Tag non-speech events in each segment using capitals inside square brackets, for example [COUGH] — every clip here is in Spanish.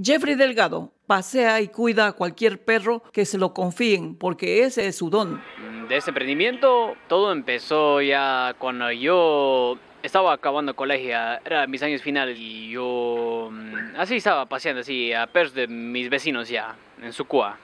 Jeffrey Delgado pasea y cuida a cualquier perro que se lo confíen, porque ese es su don. Mm, de ese emprendimiento, todo empezó ya cuando yo estaba acabando colegio, era mis años finales y yo mm, así estaba paseando así a perros de mis vecinos ya, en su cua.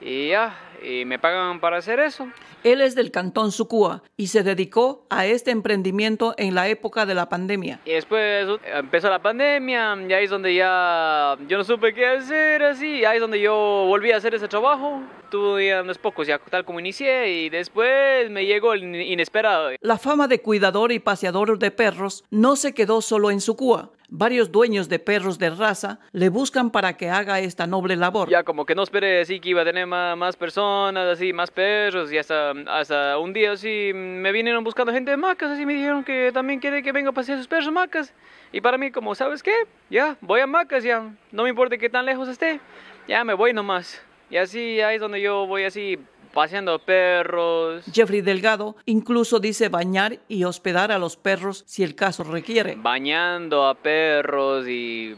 Y ya, y me pagan para hacer eso. Él es del Cantón Sucúa y se dedicó a este emprendimiento en la época de la pandemia. Y después empezó la pandemia y ahí es donde ya yo no supe qué hacer así, ahí es donde yo volví a hacer ese trabajo estuve dando poco, pocos, tal como inicié y después me llegó el inesperado. La fama de cuidador y paseador de perros no se quedó solo en su cua. Varios dueños de perros de raza le buscan para que haga esta noble labor. Ya como que no esperé así que iba a tener más, personas, así, más perros, y hasta, hasta un día sí me vinieron buscando gente de Macas, así me dijeron que también quiere que venga a pasear sus perros Macas. Y para mí como, ¿sabes qué? Ya, voy a Macas ya, no me importa que tan lejos esté, ya me voy nomás. Y así ahí es donde yo voy así paseando perros. Jeffrey Delgado incluso dice bañar y hospedar a los perros si el caso requiere. Bañando a perros y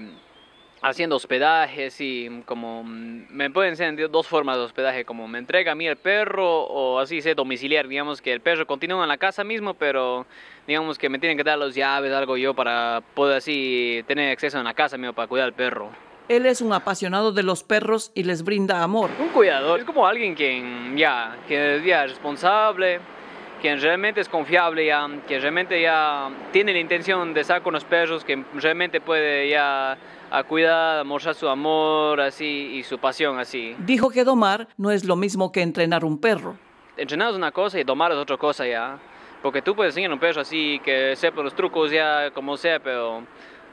haciendo hospedajes y como mm, me pueden ser dos formas de hospedaje, como me entrega a mí el perro o así se domiciliar, digamos que el perro continúa en la casa mismo, pero digamos que me tienen que dar las llaves, algo yo para poder así tener acceso en la casa mío para cuidar al perro. Él es un apasionado de los perros y les brinda amor. Un cuidador es como alguien quien ya, que ya es responsable, quien realmente es confiable ya, que realmente ya tiene la intención de estar con los perros, que realmente puede ya a cuidar, mostrar su amor así y su pasión así. Dijo que domar no es lo mismo que entrenar un perro. Entrenar es una cosa y domar es otra cosa ya, porque tú puedes enseñar a un perro así que sepa los trucos ya como sea, pero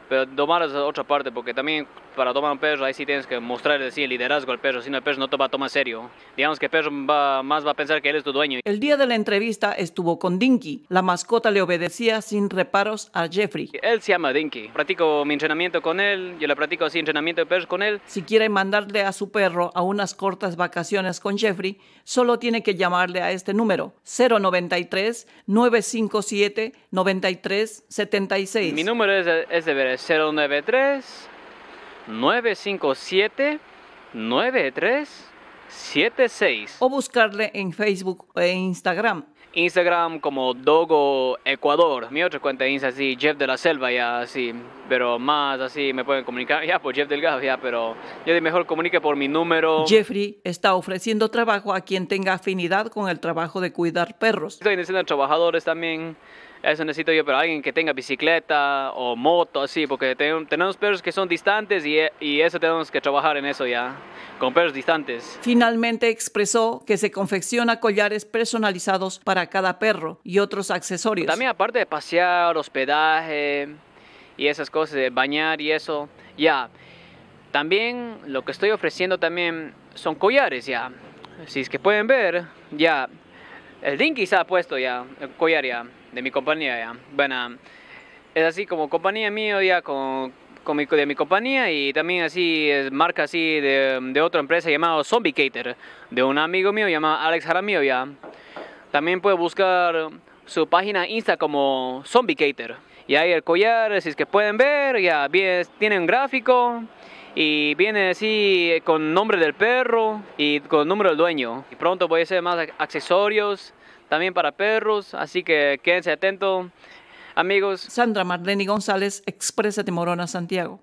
pero domar es otra parte porque también para tomar un perro, ahí sí tienes que mostrar sí, el liderazgo al perro, si no el perro no te va a tomar serio. Digamos que el perro va, más va a pensar que él es tu dueño. El día de la entrevista estuvo con Dinky. La mascota le obedecía sin reparos a Jeffrey. Él se llama Dinky. Practico mi entrenamiento con él, yo le practico así entrenamiento de perros con él. Si quiere mandarle a su perro a unas cortas vacaciones con Jeffrey, solo tiene que llamarle a este número 093 957 93 76. Mi número es, es de 093 957 9376 o buscarle en Facebook e Instagram. Instagram como Dogo Ecuador. Mi otra cuenta es así, Jeff de la Selva, ya así. Pero más así me pueden comunicar. [LAUGHS] Ya, por pues, Jeff Delgado, ya, pero yo de mejor comunique por mi número. Jeffrey está ofreciendo trabajo a quien tenga afinidad con el trabajo de cuidar perros. Estoy diciendo trabajadores también eso necesito yo, pero alguien que tenga bicicleta o moto, así, porque tenemos perros que son distantes y, y eso tenemos que trabajar en eso ya, con perros distantes. Finalmente expresó que se confecciona collares personalizados para cada perro y otros accesorios. También aparte de pasear, hospedaje y esas cosas, de bañar y eso, ya. También lo que estoy ofreciendo también son collares, ya. Si es que pueden ver, ya el y se ha puesto ya, el collar ya, de mi compañía ya. Bueno, es así como compañía mía ya, con, con de mi compañía y también así es marca así de, de otra empresa llamada Zombie Cater, de un amigo mío llamado Alex Jaramillo ya. También puede buscar su página Insta como Zombie Cater. Y ahí el collar, si es que pueden ver, ya bien, tiene un gráfico y viene así con nombre del perro y con número del dueño. Y pronto voy a hacer más accesorios también para perros, así que quédense atentos, amigos. Sandra Marlene González, Expresa Timorona, Santiago.